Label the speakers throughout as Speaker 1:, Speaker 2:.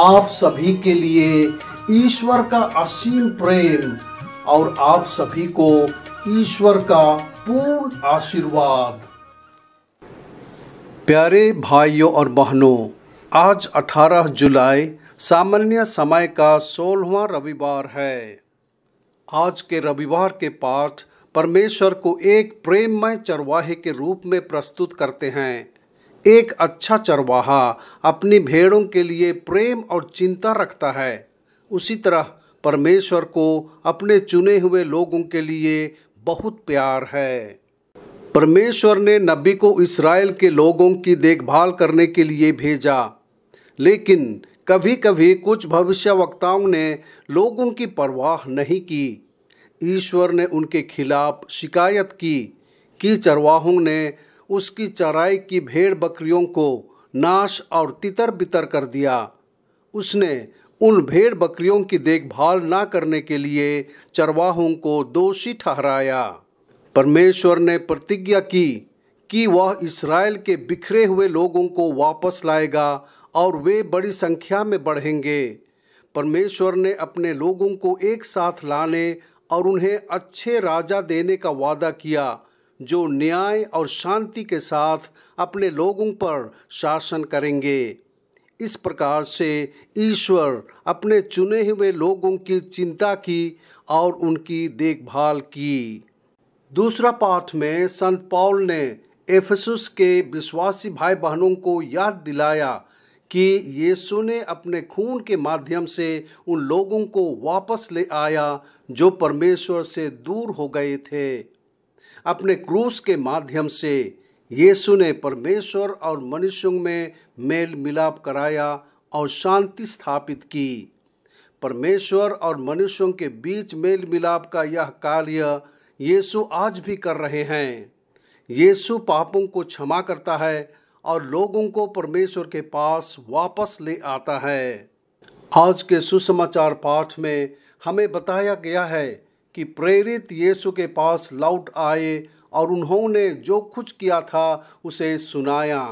Speaker 1: आप सभी के लिए ईश्वर का असीम प्रेम और आप सभी को ईश्वर का पूर्ण आशीर्वाद प्यारे भाइयों और बहनों आज 18 जुलाई सामान्य समय का सोलहवा रविवार है आज के रविवार के पाठ परमेश्वर को एक प्रेममय चरवाहे के रूप में प्रस्तुत करते हैं एक अच्छा चरवाहा अपनी भेड़ों के लिए प्रेम और चिंता रखता है उसी तरह परमेश्वर को अपने चुने हुए लोगों के लिए बहुत प्यार है परमेश्वर ने नबी को इसराइल के लोगों की देखभाल करने के लिए भेजा लेकिन कभी कभी कुछ भविष्यवक्ताओं ने लोगों की परवाह नहीं की ईश्वर ने उनके खिलाफ शिकायत की कि चरवाहों ने उसकी चराई की भेड़ बकरियों को नाश और तितर बितर कर दिया उसने उन भेड़ बकरियों की देखभाल न करने के लिए चरवाहों को दोषी ठहराया परमेश्वर ने प्रतिज्ञा की कि वह इसराइल के बिखरे हुए लोगों को वापस लाएगा और वे बड़ी संख्या में बढ़ेंगे परमेश्वर ने अपने लोगों को एक साथ लाने और उन्हें अच्छे राजा देने का वादा किया जो न्याय और शांति के साथ अपने लोगों पर शासन करेंगे इस प्रकार से ईश्वर अपने चुने हुए लोगों की चिंता की और उनकी देखभाल की दूसरा पाठ में संत पॉल ने एफसुस के विश्वासी भाई बहनों को याद दिलाया कि यीशु ने अपने खून के माध्यम से उन लोगों को वापस ले आया जो परमेश्वर से दूर हो गए थे अपने क्रूस के माध्यम से यीशु ने परमेश्वर और मनुष्यों में मेल मिलाप कराया और शांति स्थापित की परमेश्वर और मनुष्यों के बीच मेल मिलाप का यह कार्य यीशु आज भी कर रहे हैं यीशु पापों को क्षमा करता है और लोगों को परमेश्वर के पास वापस ले आता है आज के सुसमाचार पाठ में हमें बताया गया है कि प्रेरित यीशु के पास लौट आए और उन्होंने जो कुछ किया था उसे सुनाया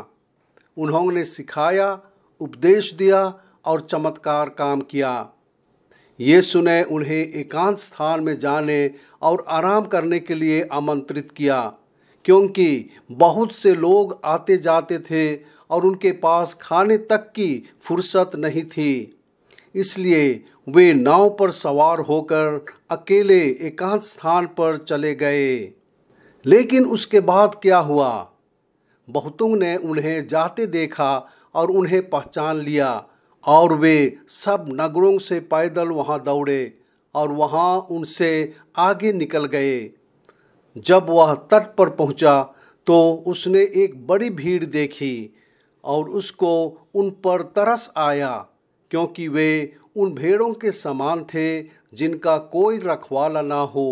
Speaker 1: उन्होंने सिखाया उपदेश दिया और चमत्कार काम किया यीशु ने उन्हें एकांत स्थान में जाने और आराम करने के लिए आमंत्रित किया क्योंकि बहुत से लोग आते जाते थे और उनके पास खाने तक की फुर्सत नहीं थी इसलिए वे नाव पर सवार होकर अकेले एकांत स्थान पर चले गए लेकिन उसके बाद क्या हुआ बहुतों ने उन्हें जाते देखा और उन्हें पहचान लिया और वे सब नगरों से पैदल वहाँ दौड़े और वहाँ उनसे आगे निकल गए जब वह तट पर पहुँचा तो उसने एक बड़ी भीड़ देखी और उसको उन पर तरस आया क्योंकि वे उन भेड़ों के समान थे जिनका कोई रखवाला ना हो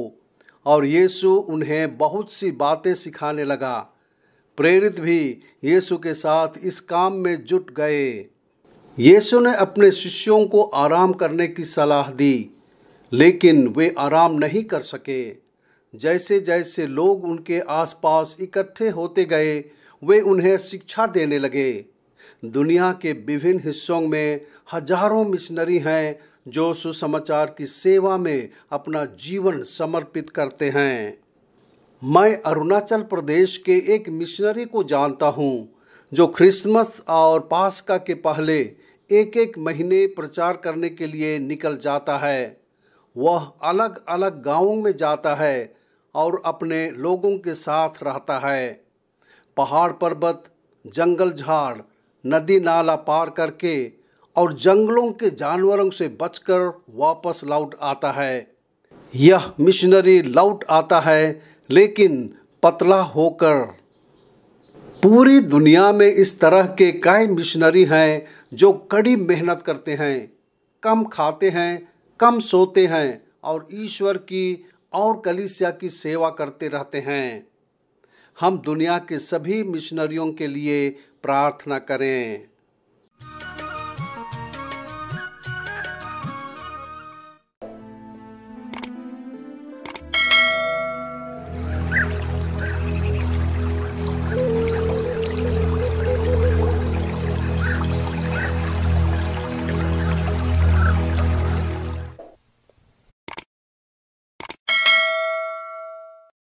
Speaker 1: और यीशु उन्हें बहुत सी बातें सिखाने लगा प्रेरित भी यीशु के साथ इस काम में जुट गए यीशु ने अपने शिष्यों को आराम करने की सलाह दी लेकिन वे आराम नहीं कर सके जैसे जैसे लोग उनके आसपास इकट्ठे होते गए वे उन्हें शिक्षा देने लगे दुनिया के विभिन्न हिस्सों में हजारों मिशनरी हैं जो सुसमाचार की सेवा में अपना जीवन समर्पित करते हैं मैं अरुणाचल प्रदेश के एक मिशनरी को जानता हूँ जो क्रिसमस और पास्का के पहले एक एक महीने प्रचार करने के लिए निकल जाता है वह अलग अलग गांवों में जाता है और अपने लोगों के साथ रहता है पहाड़ पर्वत जंगल झाड़ नदी नाला पार करके और जंगलों के जानवरों से बचकर वापस लौट आता है यह मिशनरी लौट आता है लेकिन पतला होकर पूरी दुनिया में इस तरह के कई मिशनरी हैं जो कड़ी मेहनत करते हैं कम खाते हैं कम सोते हैं और ईश्वर की और कलिसिया की सेवा करते रहते हैं हम दुनिया के सभी मिशनरियों के लिए प्रार्थना करें